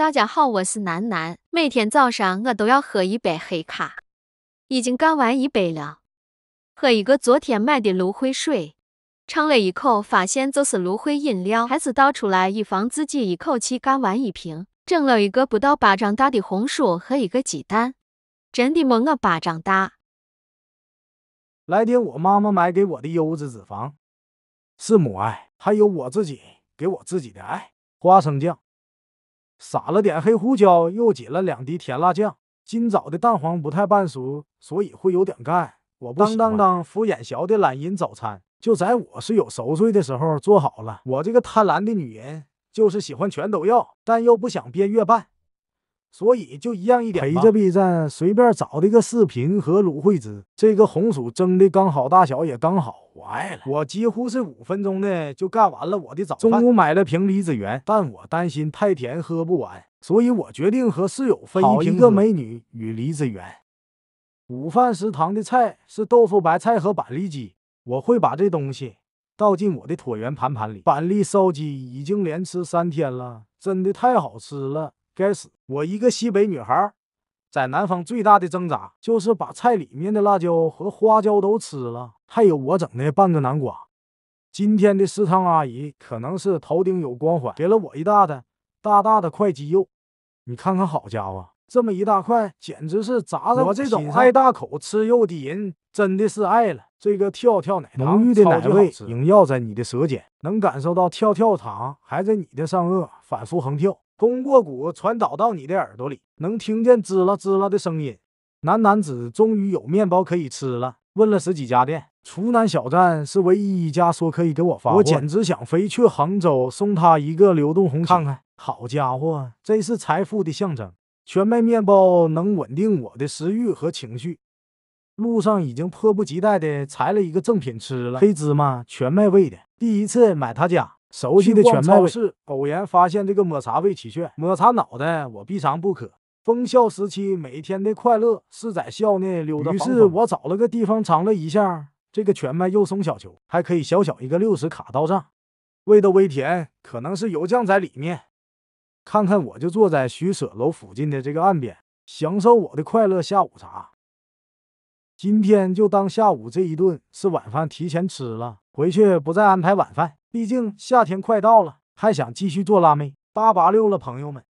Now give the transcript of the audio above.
大家好，我是楠楠。每天早上我都要喝一杯黑咖，已经干完一杯了。喝一个昨天买的芦荟水，尝了一口，发现就是芦荟饮料，还是倒出来以防自己一口气干完一瓶。整了一个不到巴掌大的红薯和一个鸡蛋，真的没我巴掌大。来点我妈妈买给我的优质脂肪，是母爱，还有我自己给我自己的爱。花生酱。撒了点黑胡椒，又挤了两滴甜辣酱。今早的蛋黄不太半熟，所以会有点干。我不当当当敷眼小的懒人早餐，就在我室友熟睡的时候做好了。我这个贪婪的女人，就是喜欢全都要，但又不想变月半。所以就一样一点。陪着 B 站随便找的一个视频和芦荟汁，这个红薯蒸的刚好，大小也刚好，我爱了。我几乎是五分钟内就干完了我的早。中午买了瓶梨子园，但我担心太甜喝不完，所以我决定和室友分一瓶。好一个美女与梨子园。午饭食堂的菜是豆腐白菜和板栗鸡，我会把这东西倒进我的椭圆盘盘里。板栗烧鸡已经连吃三天了，真的太好吃了。该死！我一个西北女孩，在南方最大的挣扎就是把菜里面的辣椒和花椒都吃了，还有我整的半个南瓜。今天的食堂阿姨可能是头顶有光环，给了我一大的、大大的块鸡肉。你看看，好家伙，这么一大块，简直是砸的我这种爱大口吃肉的人，真的是爱了。这个跳跳奶糖，浓郁的奶味萦绕在你的舌尖，能感受到跳跳糖还在你的上颚反复横跳。通过鼓传导到你的耳朵里，能听见滋啦滋啦的声音。男男子终于有面包可以吃了。问了十几家店，厨男小站是唯一一家说可以给我发。我简直想飞去杭州送他一个流动红旗。看看，好家伙，这是财富的象征。全麦面包能稳定我的食欲和情绪。路上已经迫不及待地裁了一个赠品吃了。黑芝麻全麦味的，第一次买他家。熟去逛超是偶然发现这个抹茶味奇炫，抹茶脑袋我必尝不可。封校时期每天的快乐是在校内溜达。于是我找了个地方尝了一下这个全麦肉松小球，还可以小小一个六十卡到账，味道微甜，可能是油酱在里面。看看我就坐在徐舍楼附近的这个岸边，享受我的快乐下午茶。今天就当下午这一顿是晚饭提前吃了，回去不再安排晚饭。毕竟夏天快到了，还想继续做辣妹，八八六了，朋友们。